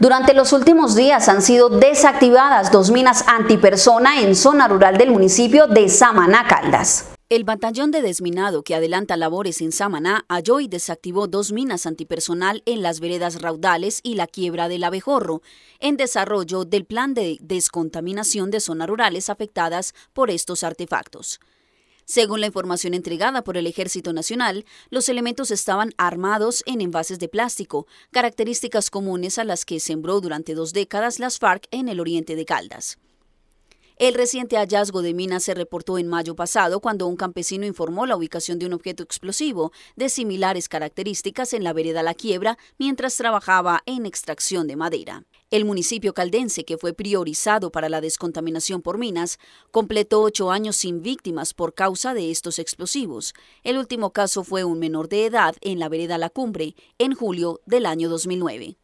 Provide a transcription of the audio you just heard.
Durante los últimos días han sido desactivadas dos minas antipersona en zona rural del municipio de Samaná, Caldas. El batallón de desminado que adelanta labores en Samaná halló y desactivó dos minas antipersonal en las veredas raudales y la quiebra del abejorro, en desarrollo del plan de descontaminación de zonas rurales afectadas por estos artefactos. Según la información entregada por el Ejército Nacional, los elementos estaban armados en envases de plástico, características comunes a las que sembró durante dos décadas las FARC en el oriente de Caldas. El reciente hallazgo de minas se reportó en mayo pasado cuando un campesino informó la ubicación de un objeto explosivo de similares características en la vereda La Quiebra mientras trabajaba en extracción de madera. El municipio caldense, que fue priorizado para la descontaminación por minas, completó ocho años sin víctimas por causa de estos explosivos. El último caso fue un menor de edad en la vereda La Cumbre en julio del año 2009.